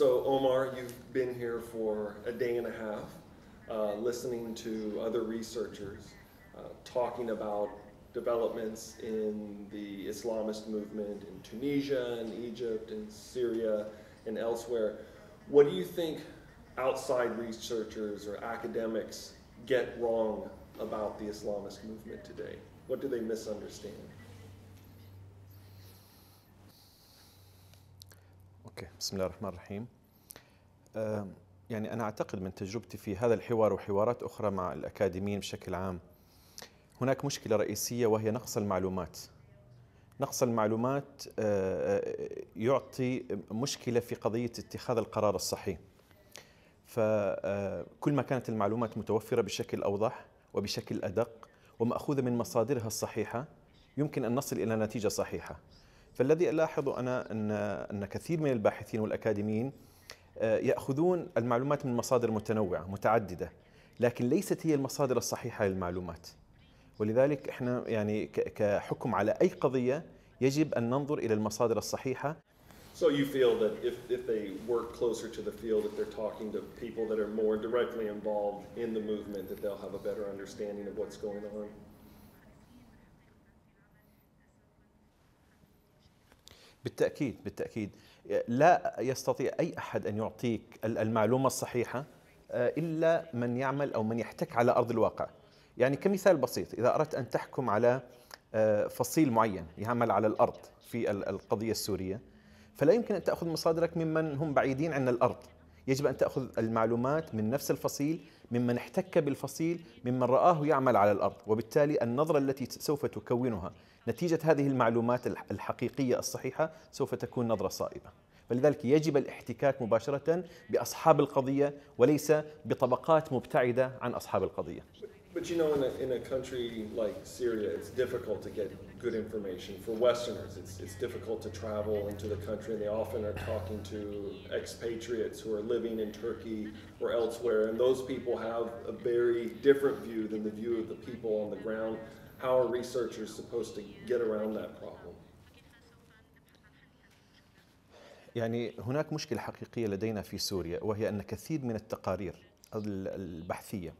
So Omar, you've been here for a day and a half, uh, listening to other researchers uh, talking about developments in the Islamist movement in Tunisia and Egypt and Syria and elsewhere. What do you think outside researchers or academics get wrong about the Islamist movement today? What do they misunderstand? اوكي بسم الله الرحمن الرحيم يعني انا اعتقد من تجربتي في هذا الحوار وحوارات اخرى مع الاكاديميين بشكل عام هناك مشكله رئيسيه وهي نقص المعلومات نقص المعلومات آه، آه، يعطي مشكله في قضيه اتخاذ القرار الصحيح فكل آه، ما كانت المعلومات متوفره بشكل اوضح وبشكل ادق وماخوذه من مصادرها الصحيحه يمكن ان نصل الى نتيجه صحيحه فالذي ألاحظه أنا أن أن كثير من الباحثين والأكاديميين آه، يأخذون المعلومات من مصادر متنوعة متعددة لكن ليست هي المصادر الصحيحة للمعلومات ولذلك احنا يعني كحكم على أي قضية يجب أن ننظر إلى المصادر الصحيحة So you feel that if, if they work closer to the field, if they're talking to people that are more directly involved in the movement, that they'll have a better understanding of what's going on? بالتأكيد بالتأكيد لا يستطيع أي أحد أن يعطيك المعلومة الصحيحة آه، إلا من يعمل أو من يحتك على أرض الواقع يعني كمثال بسيط إذا أردت أن تحكم على آه، فصيل معين يعمل على الأرض في القضية السورية فلا يمكن أن تأخذ مصادرك ممن هم بعيدين عن الأرض يجب أن تأخذ المعلومات من نفس الفصيل ممن احتك بالفصيل ممن رآه يعمل على الأرض وبالتالي النظرة التي سوف تكونها نتيجة هذه المعلومات الحقيقية الصحيحة سوف تكون نظرة صائبة فلذلك يجب الاحتكاك مباشرة بأصحاب القضية وليس بطبقات مبتعدة عن أصحاب القضية But you know, in a, in a country like Syria, it's difficult to get good information. For Westerners, it's, it's difficult to travel into the country, and they often are talking to expatriates who are living in Turkey or elsewhere, and those people have a very different view than the view of the people on the ground. How are researchers supposed to get around that problem? يعني هناك مشكلة حقيقية لدينا في سوريا وهي أن كثير من التقارير البحثية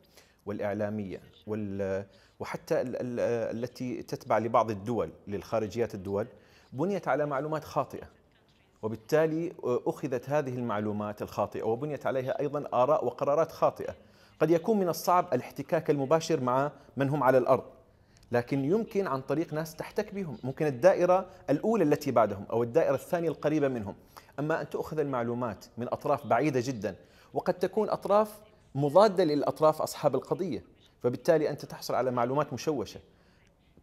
والإعلامية وال وحتى ال ال التي تتبع لبعض الدول للخارجيات الدول بنيت على معلومات خاطئة وبالتالي أخذت هذه المعلومات الخاطئة وبنيت عليها أيضا آراء وقرارات خاطئة قد يكون من الصعب الاحتكاك المباشر مع من هم على الأرض لكن يمكن عن طريق ناس تحتك بهم ممكن الدائرة الأولى التي بعدهم أو الدائرة الثانية القريبة منهم أما أن تأخذ المعلومات من أطراف بعيدة جدا وقد تكون أطراف مضادة للأطراف أصحاب القضية فبالتالي أنت تحصل على معلومات مشوشة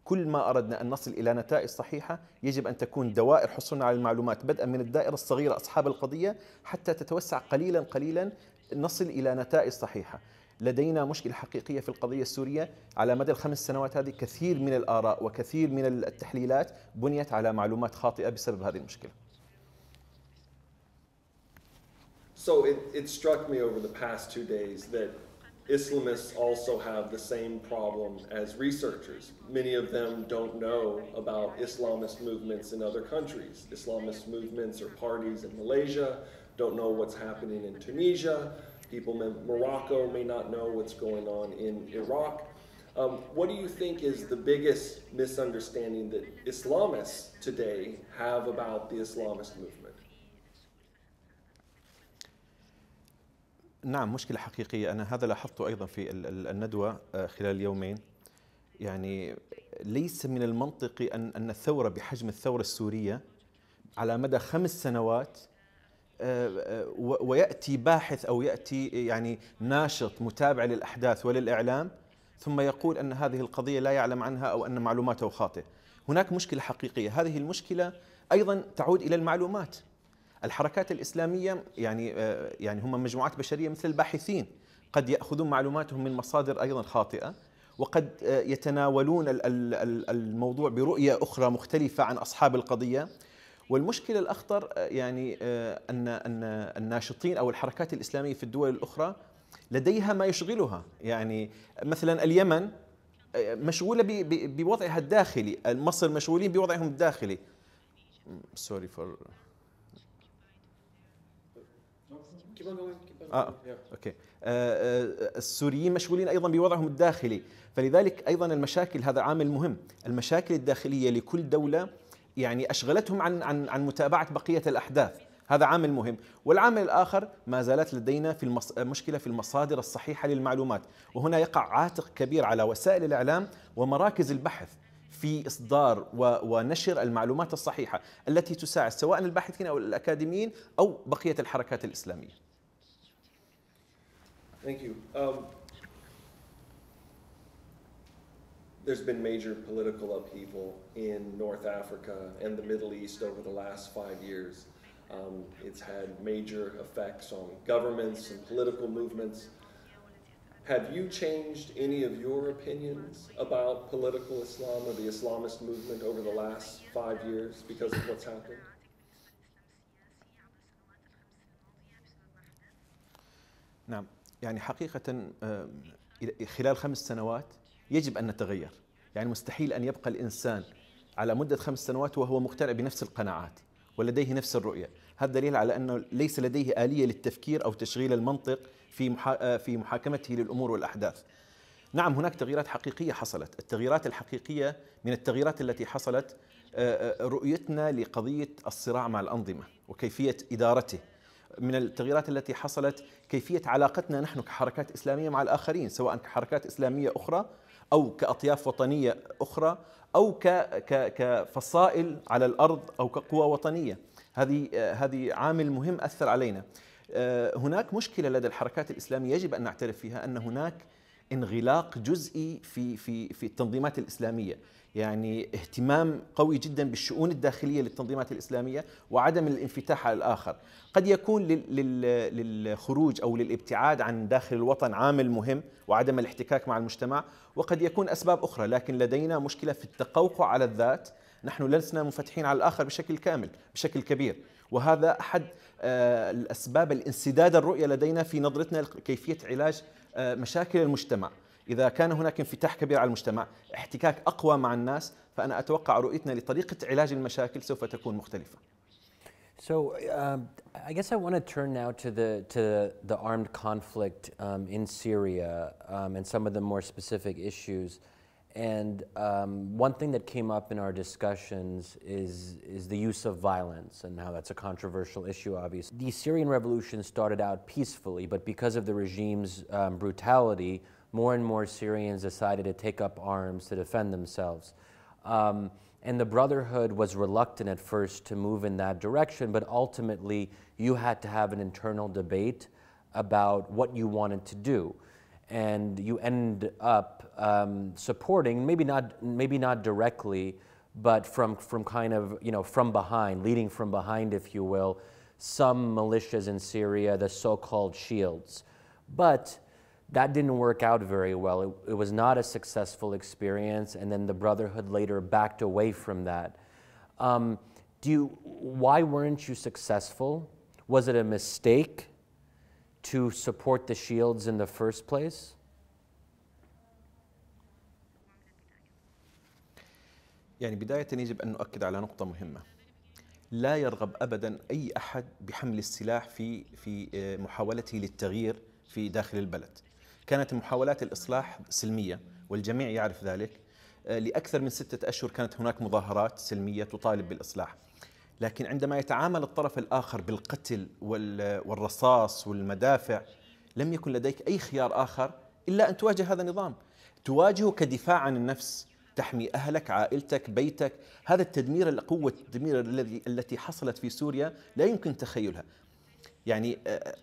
كل ما أردنا أن نصل إلى نتائج صحيحة يجب أن تكون دوائر حصولنا على المعلومات بدءا من الدائرة الصغيرة أصحاب القضية حتى تتوسع قليلا قليلا نصل إلى نتائج صحيحة لدينا مشكلة حقيقية في القضية السورية على مدى الخمس سنوات هذه كثير من الآراء وكثير من التحليلات بنيت على معلومات خاطئة بسبب هذه المشكلة so it, it struck me over the past two days that Islamists also have the same problem as researchers. Many of them don't know about Islamist movements in other countries. Islamist movements or parties in Malaysia don't know what's happening in Tunisia. People in Morocco may not know what's going on in Iraq. Um, what do you think is the biggest misunderstanding that Islamists today have about the Islamist movement? نعم مشكلة حقيقية أنا هذا لاحظته أيضا في الندوة آه، خلال يومين يعني ليس من المنطقي أن أن الثورة بحجم الثورة السورية على مدى خمس سنوات آه، آه، ويأتي باحث أو يأتي يعني ناشط متابع للأحداث وللإعلام ثم يقول أن هذه القضية لا يعلم عنها أو أن معلوماته خاطئة هناك مشكلة حقيقية هذه المشكلة أيضا تعود إلى المعلومات الحركات الإسلامية يعني آه، يعني هم مجموعات بشرية مثل الباحثين قد يأخذون معلوماتهم من مصادر أيضا خاطئة وقد آه، يتناولون الموضوع برؤية أخرى مختلفة عن أصحاب القضية والمشكلة الأخطر آه، يعني أن أن الناشطين أو الحركات الإسلامية في الدول الأخرى لديها ما يشغلها يعني مثلا اليمن مشغولة بوضعها الداخلي مصر مشغولين بوضعهم الداخلي سوري فور اه اوكي آه، آه، السوريين مشغولين ايضا بوضعهم الداخلي فلذلك ايضا المشاكل هذا عامل مهم المشاكل الداخليه لكل دوله يعني اشغلتهم عن عن عن متابعه بقيه الاحداث هذا عامل مهم والعامل الآخر ما زالت لدينا في المص... مشكلة في المصادر الصحيحة للمعلومات وهنا يقع عاتق كبير على وسائل الإعلام ومراكز البحث في إصدار و... ونشر المعلومات الصحيحة التي تساعد سواء الباحثين أو الأكاديميين أو بقية الحركات الإسلامية Thank you. Um, there's been major political upheaval in North Africa and the Middle East over the last five years. Um, it's had major effects on governments and political movements. Have you changed any of your opinions about political Islam or the Islamist movement over the last five years because of what's happened? نعم يعني حقيقة آه، خلال خمس سنوات يجب أن نتغير يعني مستحيل أن يبقى الإنسان على مدة خمس سنوات وهو مقتنع بنفس القناعات ولديه نفس الرؤية هذا دليل على أنه ليس لديه آلية للتفكير أو تشغيل المنطق في, آه، في محاكمته للأمور والأحداث نعم هناك تغييرات حقيقية حصلت التغييرات الحقيقية من التغييرات التي حصلت آه، رؤيتنا لقضية الصراع مع الأنظمة وكيفية إدارته من التغييرات التي حصلت كيفية علاقتنا نحن كحركات إسلامية مع الآخرين سواء كحركات إسلامية أخرى أو كأطياف وطنية أخرى أو كفصائل على الأرض أو كقوى وطنية هذه هذه عامل مهم أثر علينا آه، هناك مشكلة لدى الحركات الإسلامية يجب أن نعترف فيها أن هناك انغلاق جزئي في في في التنظيمات الإسلامية يعني اهتمام قوي جدا بالشؤون الداخليه للتنظيمات الاسلاميه وعدم الانفتاح على الاخر، قد يكون للخروج او للابتعاد عن داخل الوطن عامل مهم وعدم الاحتكاك مع المجتمع، وقد يكون اسباب اخرى، لكن لدينا مشكله في التقوقع على الذات، نحن لسنا منفتحين على الاخر بشكل كامل، بشكل كبير، وهذا احد آه، الاسباب الانسداد الرؤيه لدينا في نظرتنا لكيفيه علاج آه، مشاكل المجتمع. إذا كان هناك انفتاح كبير على المجتمع احتكاك أقوى مع الناس فأنا أتوقع رؤيتنا لطريقة علاج المشاكل سوف تكون مختلفة So um, I guess I want to turn now to the to the armed conflict um, in Syria um, and some of the more specific issues. And one thing that came up in our discussions is is the use of violence and how that's a controversial issue. Obviously, the Syrian revolution started out peacefully, but because of the regime's brutality. more and more Syrians decided to take up arms to defend themselves. Um, and the Brotherhood was reluctant at first to move in that direction, but ultimately you had to have an internal debate about what you wanted to do. And you end up um, supporting, maybe not, maybe not directly, but from, from kind of, you know, from behind, leading from behind, if you will, some militias in Syria, the so called shields. But that didn't work out very well. It, it, was not a successful experience, and then the Brotherhood later backed away from that. Um, do you, why weren't you successful? Was it a mistake to support the Shields in the first place? يعني بداية يجب أن نؤكد على نقطة مهمة لا يرغب أبدا أي أحد بحمل السلاح في في محاولته للتغيير في داخل البلد كانت محاولات الإصلاح سلمية والجميع يعرف ذلك آه، لأكثر من ستة أشهر كانت هناك مظاهرات سلمية تطالب بالإصلاح لكن عندما يتعامل الطرف الآخر بالقتل والرصاص والمدافع لم يكن لديك أي خيار آخر إلا أن تواجه هذا النظام تواجهه كدفاع عن النفس تحمي أهلك عائلتك بيتك هذا التدمير القوة التدمير الذي التي حصلت في سوريا لا يمكن تخيلها يعني آه،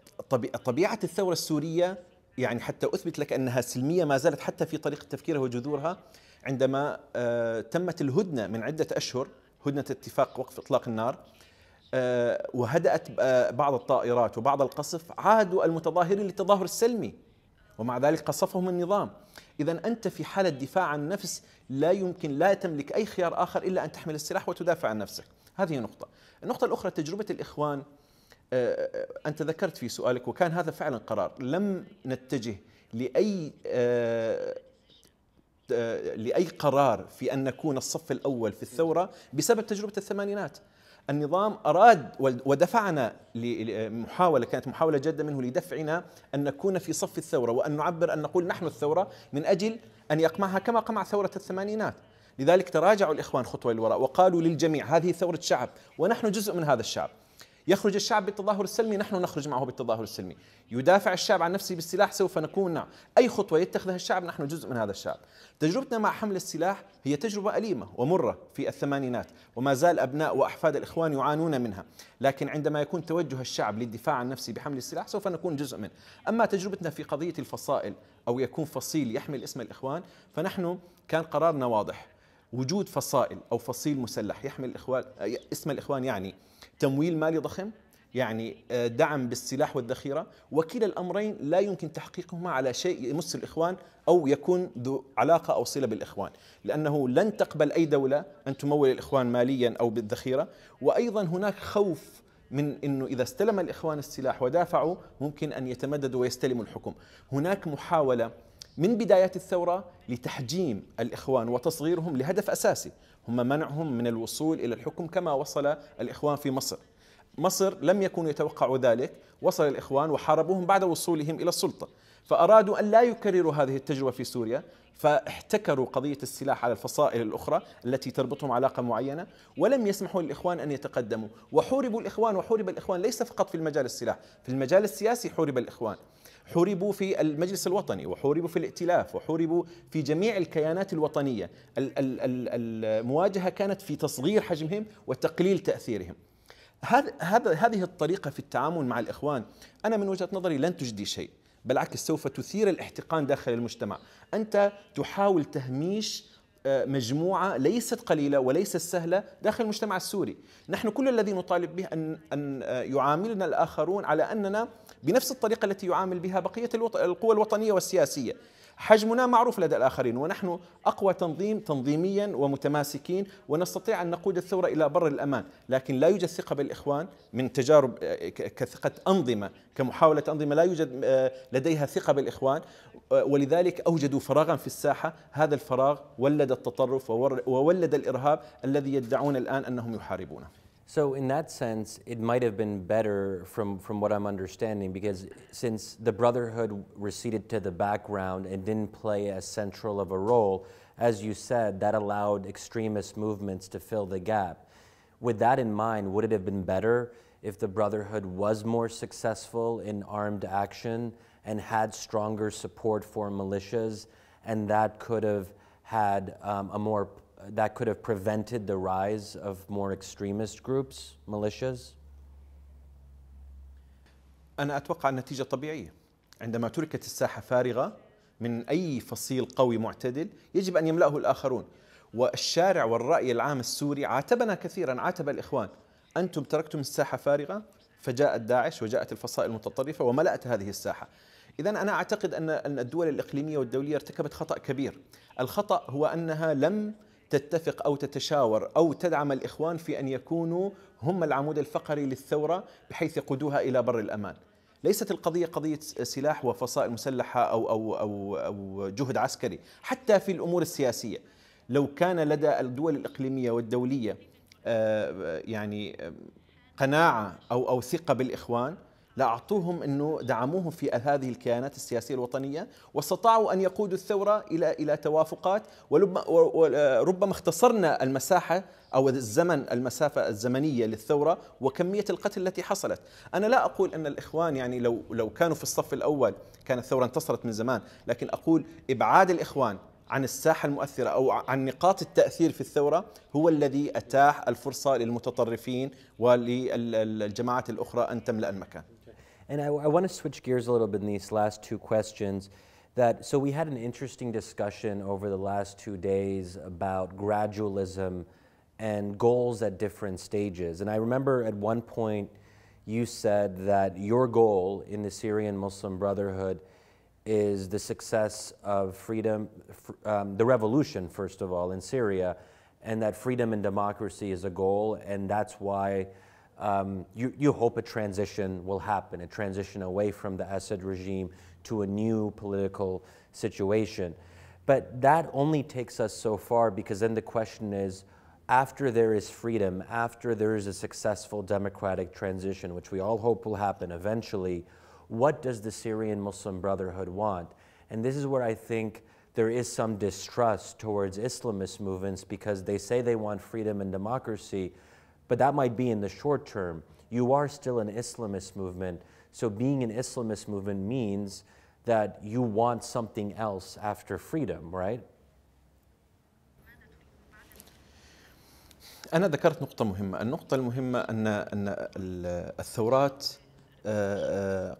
طبيعة الثورة السورية يعني حتى اثبت لك انها سلميه ما زالت حتى في طريقه تفكيرها وجذورها عندما آه، تمت الهدنه من عده اشهر هدنه اتفاق وقف اطلاق النار آه، وهدات آه، بعض الطائرات وبعض القصف عادوا المتظاهرين للتظاهر السلمي ومع ذلك قصفهم النظام اذا انت في حاله دفاع عن النفس لا يمكن لا تملك اي خيار اخر الا ان تحمل السلاح وتدافع عن نفسك هذه نقطه النقطه الاخرى تجربه الاخوان آه، انت ذكرت في سؤالك وكان هذا فعلا قرار لم نتجه لاي آه، آه، لاي قرار في ان نكون الصف الاول في الثوره بسبب تجربه الثمانينات النظام اراد ودفعنا لمحاوله كانت محاوله جاده منه لدفعنا ان نكون في صف الثوره وان نعبر ان نقول نحن الثوره من اجل ان يقمعها كما قمع ثوره الثمانينات لذلك تراجعوا الاخوان خطوه للوراء وقالوا للجميع هذه ثوره شعب ونحن جزء من هذا الشعب يخرج الشعب بالتظاهر السلمي نحن نخرج معه بالتظاهر السلمي يدافع الشعب عن نفسه بالسلاح سوف نكون نعم أي خطوة يتخذها الشعب نحن جزء من هذا الشعب تجربتنا مع حمل السلاح هي تجربة أليمة ومرة في الثمانينات وما زال أبناء وأحفاد الإخوان يعانون منها لكن عندما يكون توجه الشعب للدفاع عن نفسه بحمل السلاح سوف نكون جزء منه أما تجربتنا في قضية الفصائل أو يكون فصيل يحمل اسم الإخوان فنحن كان قرارنا واضح وجود فصائل أو فصيل مسلح يحمل الإخوان اسم الإخوان يعني تمويل مالي ضخم يعني آه، دعم بالسلاح والذخيره وكلا الامرين لا يمكن تحقيقهما على شيء يمس الاخوان او يكون ذو علاقه او صله بالاخوان لانه لن تقبل اي دوله ان تمول الاخوان ماليا او بالذخيره وايضا هناك خوف من انه اذا استلم الاخوان السلاح ودافعوا ممكن ان يتمددوا ويستلموا الحكم هناك محاوله من بدايات الثوره لتحجيم الاخوان وتصغيرهم لهدف اساسي هم منعهم من الوصول إلى الحكم كما وصل الإخوان في مصر مصر لم يكونوا يتوقعوا ذلك وصل الإخوان وحاربوهم بعد وصولهم إلى السلطة فأرادوا أن لا يكرروا هذه التجربة في سوريا فاحتكروا قضية السلاح على الفصائل الأخرى التي تربطهم علاقة معينة ولم يسمحوا للإخوان أن يتقدموا وحوربوا الإخوان وحورب الإخوان ليس فقط في المجال السلاح في المجال السياسي حورب الإخوان حوربوا في المجلس الوطني وحوربوا في الائتلاف وحوربوا في جميع الكيانات الوطنية المواجهة كانت في تصغير حجمهم وتقليل تأثيرهم هذا هذه الطريقة في التعامل مع الإخوان أنا من وجهة نظري لن تجدي شيء بالعكس سوف تثير الاحتقان داخل المجتمع أنت تحاول تهميش آه، مجموعة ليست قليلة وليست سهلة داخل المجتمع السوري نحن كل الذي نطالب به أن, أن آه، يعاملنا الآخرون على أننا بنفس الطريقة التي يعامل بها بقية القوى الوطنية والسياسية حجمنا معروف لدى الآخرين ونحن أقوى تنظيم تنظيميا ومتماسكين ونستطيع أن نقود الثورة إلى بر الأمان لكن لا يوجد ثقة بالإخوان من تجارب آه، كثقة أنظمة كمحاولة أنظمة لا يوجد لديها ثقة بالإخوان ولذلك أوجدوا فراغا في الساحة هذا الفراغ ولد التطرف وولد الإرهاب الذي يدعون الآن أنهم يحاربونه So in that sense, it might have been better from, from what I'm understanding because since the Brotherhood receded to the background and didn't play as central of a role, as you said, that allowed extremist movements to fill the gap. With that in mind, would it have been better if the Brotherhood was more successful in armed action and had stronger support for militias, and that could have had um, a more that could have prevented the rise of more extremist groups, militias? أنا أتوقع النتيجة طبيعية عندما تركت الساحة فارغة من أي فصيل قوي معتدل يجب أن يملأه الآخرون والشارع والرأي العام السوري عاتبنا كثيرا عاتب الإخوان أنتم تركتم الساحة فارغة فجاءت داعش وجاءت الفصائل المتطرفة وملأت هذه الساحة إذا أنا أعتقد أن الدول الإقليمية والدولية ارتكبت خطأ كبير الخطأ هو أنها لم تتفق او تتشاور او تدعم الاخوان في ان يكونوا هم العمود الفقري للثوره بحيث يقودوها الى بر الامان. ليست القضيه قضيه سلاح وفصائل مسلحه او او او او جهد عسكري، حتى في الامور السياسيه. لو كان لدى الدول الاقليميه والدوليه آه، يعني قناعه او او ثقه بالاخوان لاعطوهم انه دعموهم في هذه الكيانات السياسيه الوطنيه واستطاعوا ان يقودوا الثوره الى الى توافقات وربما اختصرنا المساحه او الزمن المسافه الزمنيه للثوره وكميه القتل التي حصلت، انا لا اقول ان الاخوان يعني لو لو كانوا في الصف الاول كانت الثوره انتصرت من زمان، لكن اقول ابعاد الاخوان عن الساحة المؤثرة أو عن نقاط التأثير في الثورة هو الذي أتاح الفرصة للمتطرفين وللجماعات الأخرى أن تملأ المكان And I, I want to switch gears a little bit in these last two questions. That so we had an interesting discussion over the last two days about gradualism and goals at different stages. And I remember at one point you said that your goal in the Syrian Muslim Brotherhood is the success of freedom, um, the revolution, first of all, in Syria, and that freedom and democracy is a goal, and that's why um, you, you hope a transition will happen, a transition away from the Assad regime to a new political situation. But that only takes us so far because then the question is after there is freedom, after there is a successful democratic transition, which we all hope will happen eventually, what does the Syrian Muslim Brotherhood want? And this is where I think there is some distrust towards Islamist movements because they say they want freedom and democracy, but that might be in the short term. You are still an Islamist movement. So being an Islamist movement means that you want something else after freedom, right? أنا ذكرت نقطة مهمة، النقطة المهمة أن أن الثورات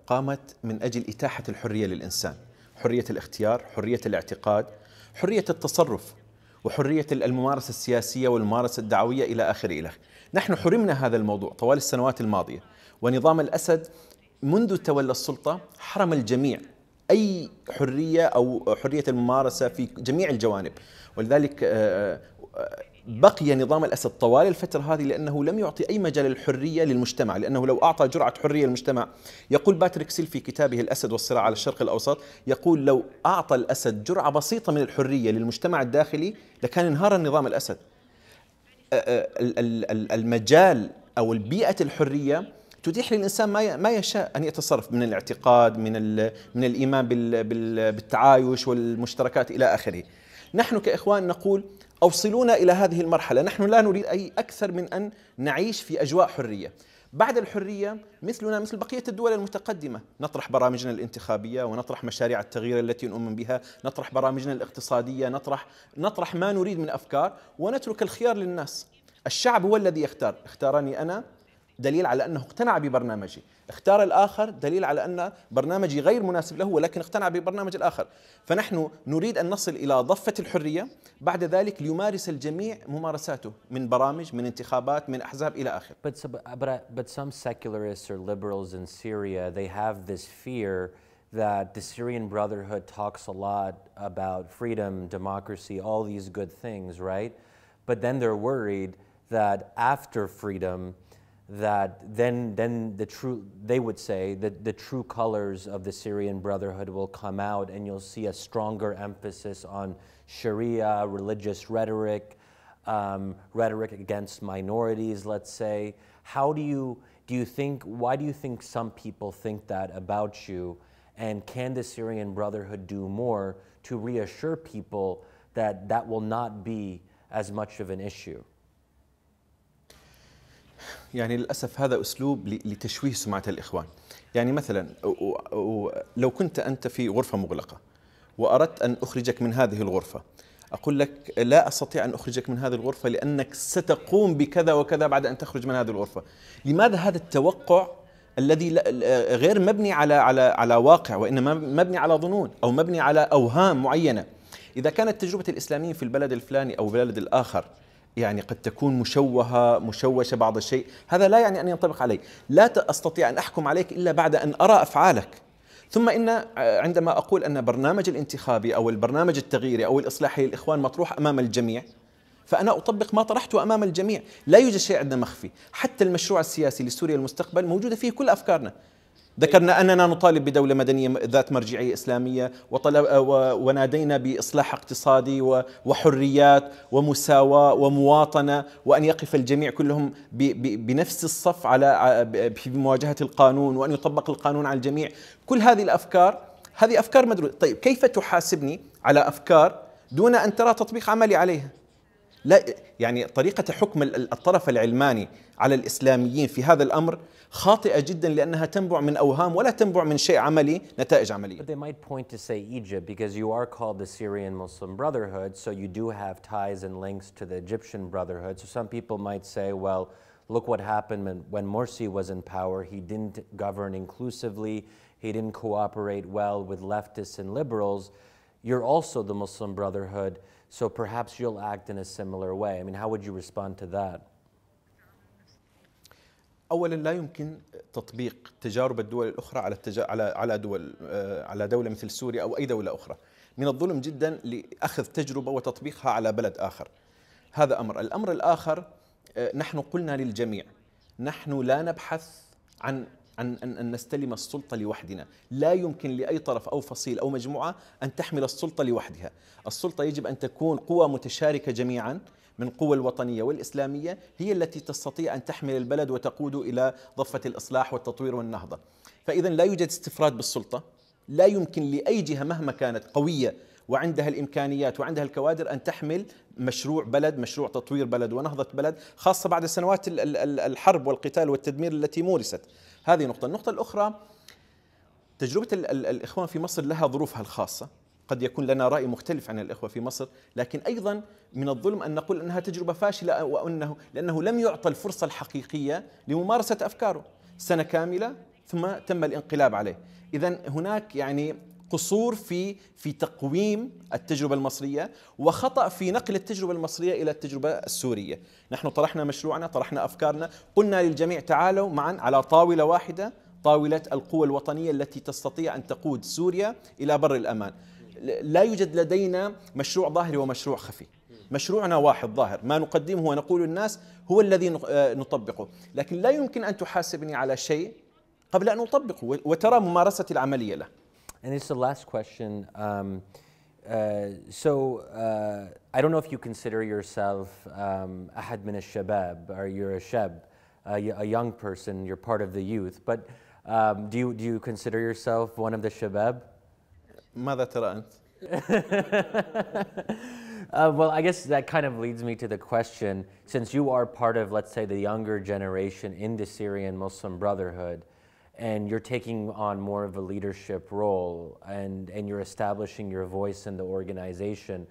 قامت من أجل إتاحة الحرية للإنسان، حرية الاختيار، حرية الاعتقاد، حرية التصرف، وحرية الممارسة السياسية والممارسة الدعوية إلى آخر إلى نحن حرمنا هذا الموضوع طوال السنوات الماضية ونظام الأسد منذ تولى السلطة حرم الجميع أي حرية أو حرية الممارسة في جميع الجوانب ولذلك آه، آه، بقي نظام الاسد طوال الفتره هذه لانه لم يعطي اي مجال الحريه للمجتمع، لانه لو اعطى جرعه حريه للمجتمع، يقول باتريك سيل في كتابه الاسد والصراع على الشرق الاوسط، يقول لو اعطى الاسد جرعه بسيطه من الحريه للمجتمع الداخلي لكان انهار النظام الاسد. المجال او البيئه الحريه تتيح للانسان ما ما يشاء ان يتصرف من الاعتقاد من من الايمان بالتعايش والمشتركات الى اخره. نحن كاخوان نقول أوصلونا إلى هذه المرحلة نحن لا نريد أي أكثر من أن نعيش في أجواء حرية بعد الحرية مثلنا مثل بقية الدول المتقدمة نطرح برامجنا الانتخابية ونطرح مشاريع التغيير التي نؤمن بها نطرح برامجنا الاقتصادية نطرح, نطرح ما نريد من أفكار ونترك الخيار للناس الشعب هو الذي يختار اختارني أنا دليل على أنه اقتنع ببرنامجي اختار الآخر دليل على أن برنامجي غير مناسب له ولكن اقتنع ببرنامج الآخر فنحن نريد أن نصل إلى ضفة الحرية بعد ذلك ليمارس الجميع ممارساته من برامج من انتخابات من أحزاب إلى آخر But, but, but some secularists or liberals in Syria they have this fear that the Syrian Brotherhood talks a lot about freedom, democracy, all these good things, right? But then they're worried that after freedom, that then, then the true, they would say that the true colors of the Syrian Brotherhood will come out and you'll see a stronger emphasis on Sharia, religious rhetoric, um, rhetoric against minorities, let's say. How do you, do you think, why do you think some people think that about you? And can the Syrian Brotherhood do more to reassure people that that will not be as much of an issue? يعني للأسف هذا أسلوب لتشويه سمعة الإخوان يعني مثلا لو كنت أنت في غرفة مغلقة وأردت أن أخرجك من هذه الغرفة أقول لك لا أستطيع أن أخرجك من هذه الغرفة لأنك ستقوم بكذا وكذا بعد أن تخرج من هذه الغرفة لماذا هذا التوقع الذي غير مبني على على على واقع وانما مبني على ظنون او مبني على اوهام معينه اذا كانت تجربه الاسلاميين في البلد الفلاني او البلد الاخر يعني قد تكون مشوهة مشوشة بعض الشيء هذا لا يعني أن ينطبق علي لا أستطيع أن أحكم عليك إلا بعد أن أرى أفعالك ثم إن آه، عندما أقول أن برنامج الانتخابي أو البرنامج التغييري أو الإصلاحي للإخوان مطروح أمام الجميع فأنا أطبق ما طرحته أمام الجميع لا يوجد شيء عندنا مخفي حتى المشروع السياسي لسوريا المستقبل موجودة فيه كل أفكارنا ذكرنا أننا نطالب بدولة مدنية ذات مرجعية إسلامية وطلب آه، ونادينا بإصلاح اقتصادي وحريات ومساواة ومواطنة وأن يقف الجميع كلهم بنفس الصف على في مواجهة القانون وأن يطبق القانون على الجميع كل هذه الأفكار هذه أفكار مدروسة طيب كيف تحاسبني على أفكار دون أن ترى تطبيق عملي عليها لا يعني طريقة حكم الطرف العلماني على الإسلاميين في هذا الأمر خاطئة جدا لأنها تنبع من أوهام ولا تنبع من شيء عملي نتائج عملية. But they might point to say Egypt because you are called the Syrian Muslim Brotherhood so you do have ties and links to the Egyptian Brotherhood so some people might say well look what happened when, when Morsi was in power. He didn't govern inclusively, he didn't cooperate well with leftists and liberals. You're also the Muslim Brotherhood. So perhaps you'll act in a similar way. I mean, how would you respond to that? اولا لا يمكن تطبيق تجارب الدول الاخرى على التج... على على دول آه، على دوله مثل سوريا او اي دوله اخرى من الظلم جدا لاخذ تجربه وتطبيقها على بلد اخر هذا امر الامر الاخر آه، نحن قلنا للجميع نحن لا نبحث عن أن, أن, أن نستلم السلطة لوحدنا لا يمكن لأي طرف أو فصيل أو مجموعة أن تحمل السلطة لوحدها السلطة يجب أن تكون قوى متشاركة جميعا من قوى الوطنية والإسلامية هي التي تستطيع أن تحمل البلد وتقود إلى ضفة الإصلاح والتطوير والنهضة فإذا لا يوجد استفراد بالسلطة لا يمكن لأي جهة مهما كانت قوية وعندها الامكانيات وعندها الكوادر ان تحمل مشروع بلد، مشروع تطوير بلد ونهضه بلد، خاصه بعد سنوات الحرب والقتال والتدمير التي مورست. هذه نقطة النقطة الأخرى تجربة الإخوان في مصر لها ظروفها الخاصة قد يكون لنا رأي مختلف عن الإخوة في مصر لكن أيضا من الظلم أن نقول أنها تجربة فاشلة وأنه لأنه لم يعطى الفرصة الحقيقية لممارسة أفكاره سنة كاملة ثم تم الانقلاب عليه إذا هناك يعني قصور في في تقويم التجربة المصرية وخطأ في نقل التجربة المصرية إلى التجربة السورية نحن طرحنا مشروعنا طرحنا أفكارنا قلنا للجميع تعالوا معا على طاولة واحدة طاولة القوى الوطنية التي تستطيع أن تقود سوريا إلى بر الأمان لا يوجد لدينا مشروع ظاهري ومشروع خفي مشروعنا واحد ظاهر ما نقدمه ونقول الناس هو الذي آه، نطبقه لكن لا يمكن أن تحاسبني على شيء قبل أن أطبقه وترى ممارستي العملية له And this is the last question. Um, uh, so uh, I don't know if you consider yourself um, ahad min al-shabab, or you're a shab, a, a young person, you're part of the youth, but um, do, you, do you consider yourself one of the shabab? Mother ترى Uh, well, I guess that kind of leads me to the question since you are part of, let's say, the younger generation in the Syrian Muslim Brotherhood, and you're taking on more of a leadership role and, and you're establishing your voice in the organization.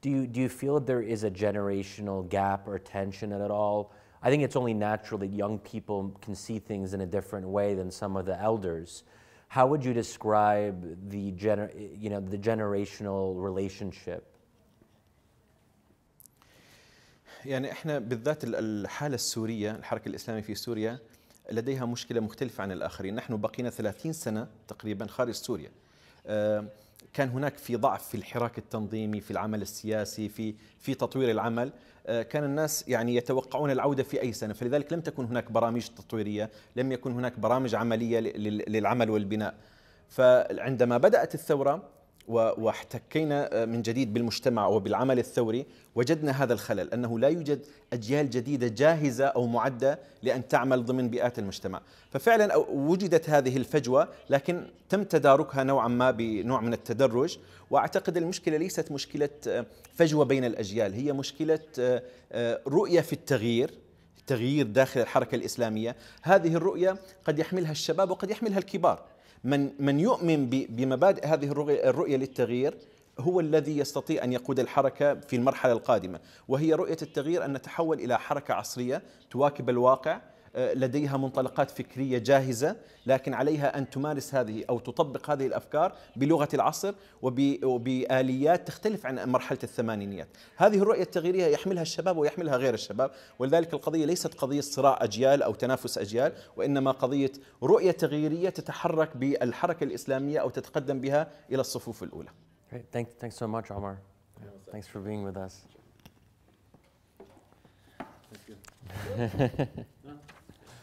Do you, do you feel there is a generational gap or tension at all? I think it's only natural that young people can see things in a different way than some of the elders. How would you describe the, gener- you know, the generational relationship? يعني احنا بالذات الحاله السوريه الحركه الاسلاميه في سوريا لديها مشكلة مختلفة عن الآخرين نحن بقينا 30 سنة تقريبا خارج سوريا آه، كان هناك في ضعف في الحراك التنظيمي في العمل السياسي في في تطوير العمل آه، كان الناس يعني يتوقعون العوده في اي سنه فلذلك لم تكن هناك برامج تطويريه لم يكن هناك برامج عمليه للعمل والبناء فعندما بدات الثوره واحتكينا آه، من جديد بالمجتمع وبالعمل الثوري وجدنا هذا الخلل أنه لا يوجد أجيال جديدة جاهزة أو معدة لأن تعمل ضمن بيئات المجتمع ففعلا وجدت هذه الفجوة لكن تم تداركها نوعا ما بنوع من التدرج وأعتقد المشكلة ليست مشكلة آه، فجوة بين الأجيال هي مشكلة آه، رؤية في التغيير تغيير داخل الحركة الإسلامية هذه الرؤية قد يحملها الشباب وقد يحملها الكبار من من يؤمن بمبادئ هذه الرؤية للتغيير هو الذي يستطيع ان يقود الحركه في المرحله القادمه، وهي رؤيه التغيير ان نتحول الى حركه عصريه تواكب الواقع آه، لديها منطلقات فكريه جاهزه لكن عليها ان تمارس هذه او تطبق هذه الافكار بلغه العصر وباليات تختلف عن مرحله الثمانينيات هذه الرؤيه التغييريه يحملها الشباب ويحملها غير الشباب ولذلك القضيه ليست قضيه صراع اجيال او تنافس اجيال وانما قضيه رؤيه تغييريه تتحرك بالحركه الاسلاميه او تتقدم بها الى الصفوف الاولى Great. thanks so much, Omar. Thanks for being with us. Thank you.